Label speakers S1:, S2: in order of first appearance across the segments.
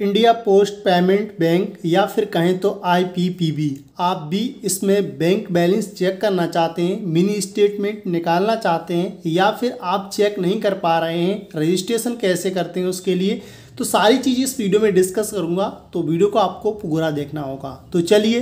S1: India post payment bank या फिर कहें तो आईपीपीबी आप भी इसमें बैंक बैलेंस चेक करना चाहते हैं मिनी स्टेटमेंट निकालना चाहते हैं या फिर आप चेक नहीं कर पा रहे हैं रजिस्ट्रेशन कैसे करते हैं उसके लिए तो सारी चीज़ें इस वीडियो में डिस्कस करूंगा तो वीडियो को आपको पूरा देखना होगा तो चलिए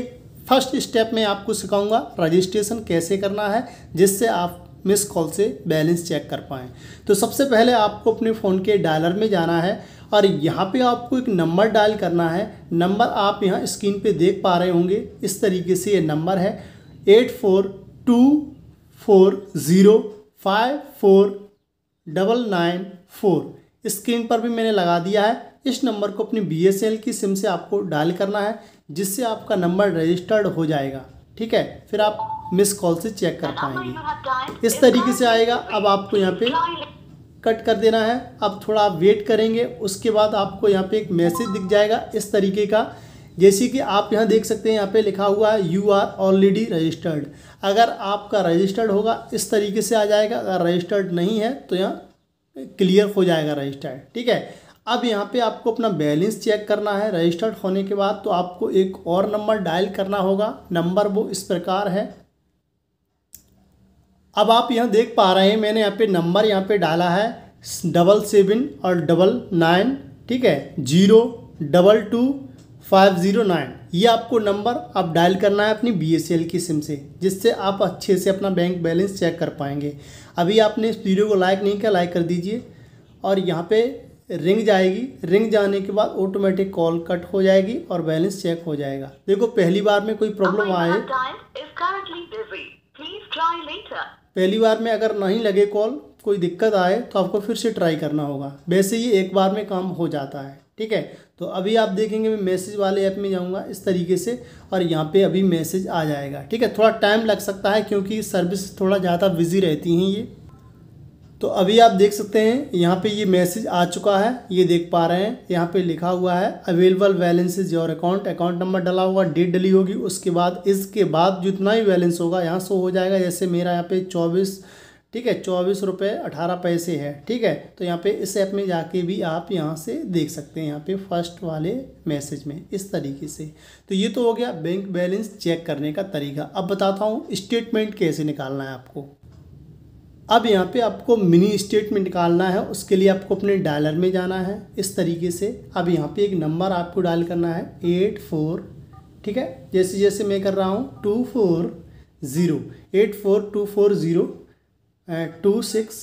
S1: फर्स्ट स्टेप में आपको सिखाऊंगा रजिस्ट्रेशन कैसे करना है जिससे आप मिस कॉल से बैलेंस चेक कर पाएँ तो सबसे पहले आपको अपने फ़ोन के डायलर में जाना है और यहाँ पे आपको एक नंबर डायल करना है नंबर आप यहाँ स्क्रीन पे देख पा रहे होंगे इस तरीके से ये नंबर है eight four two four zero five four double nine four screen पर भी मैंने लगा दिया है इस नंबर को अपनी बी की सिम से आपको डायल करना है जिससे आपका नंबर रजिस्टर्ड हो जाएगा ठीक है फिर आप मिस कॉल से चेक कर पाएंगे इस तरीके से आएगा अब आपको यहाँ पे कट कर देना है अब थोड़ा आप वेट करेंगे उसके बाद आपको यहाँ पे एक मैसेज दिख जाएगा इस तरीके का जैसे कि आप यहाँ देख सकते हैं यहाँ पे लिखा हुआ है यू आर ऑलरेडी रजिस्टर्ड अगर आपका रजिस्टर्ड होगा इस तरीके से आ जाएगा अगर रजिस्टर्ड नहीं है तो यहाँ क्लियर हो जाएगा रजिस्टर्ड ठीक है अब यहाँ पे आपको अपना बैलेंस चेक करना है रजिस्टर्ड होने के बाद तो आपको एक और नंबर डायल करना होगा नंबर वो इस प्रकार है अब आप यहाँ देख पा रहे हैं मैंने यहाँ पे नंबर यहाँ पे डाला है डबल सेवन और डबल नाइन ठीक है zero double two five zero nine ये आपको नंबर आप डायल करना है अपनी बी एस की सिम से जिससे आप अच्छे से अपना बैंक बैलेंस चेक कर पाएंगे अभी आपने इस वीडियो को लाइक नहीं किया लाइक कर दीजिए और यहाँ पे रिंग जाएगी रिंग जाने के बाद ऑटोमेटिक कॉल कट हो जाएगी और बैलेंस चेक हो जाएगा देखो पहली बार में कोई प्रॉब्लम आए पहली बार में अगर नहीं लगे कॉल कोई दिक्कत आए तो आपको फिर से ट्राई करना होगा वैसे ही एक बार में काम हो जाता है ठीक है तो अभी आप देखेंगे मैं मैसेज वाले ऐप में जाऊंगा इस तरीके से और यहाँ पे अभी मैसेज आ जाएगा ठीक है थोड़ा टाइम लग सकता है क्योंकि सर्विस थोड़ा ज़्यादा बिजी रहती हैं ये तो अभी आप देख सकते हैं यहाँ पे ये मैसेज आ चुका है ये देख पा रहे हैं यहाँ पे लिखा हुआ है available balance is your account account number डला हुआ डेट डली होगी उसके बाद इसके बाद जितना भी बैलेंस होगा यहाँ शो हो जाएगा जैसे मेरा यहाँ पे चौबीस ठीक है चौबीस रुपये अठारह पैसे है ठीक है तो यहाँ पे इस ऐप में जाके भी आप यहाँ से देख सकते हैं यहाँ पे फर्स्ट वाले मैसेज में इस तरीके से तो ये तो हो गया बैंक बैलेंस चेक करने का तरीका अब बताता हूँ स्टेटमेंट कैसे निकालना है आपको अब यहाँ पे आपको मिनी स्टेटमेंट निकालना है उसके लिए आपको अपने डायलर में जाना है इस तरीके से अब यहाँ पे एक नंबर आपको डायल करना है एट फोर ठीक है जैसे जैसे मैं कर रहा हूँ two four zero eight four two four zero two six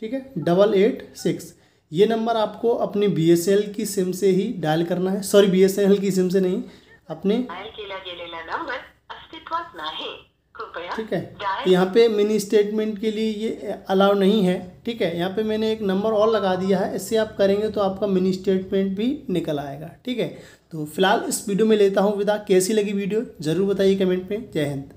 S1: ठीक है डबल एट सिक्स ये नंबर आपको अपनी बी एस एल की सिम से ही डायल करना है सॉरी बी एस एल की सिम से नहीं अपने रुपया ठीक है यहाँ पे मिनी स्टेटमेंट के लिए ये अलाउ नहीं है ठीक है यहाँ पे मैंने एक नंबर और लगा दिया है इससे आप करेंगे तो आपका मिनी स्टेटमेंट भी निकल आएगा ठीक है तो फिलहाल इस वीडियो में लेता हूँ विदा कैसी लगी वीडियो ज़रूर बताइए कमेंट में जय हिंद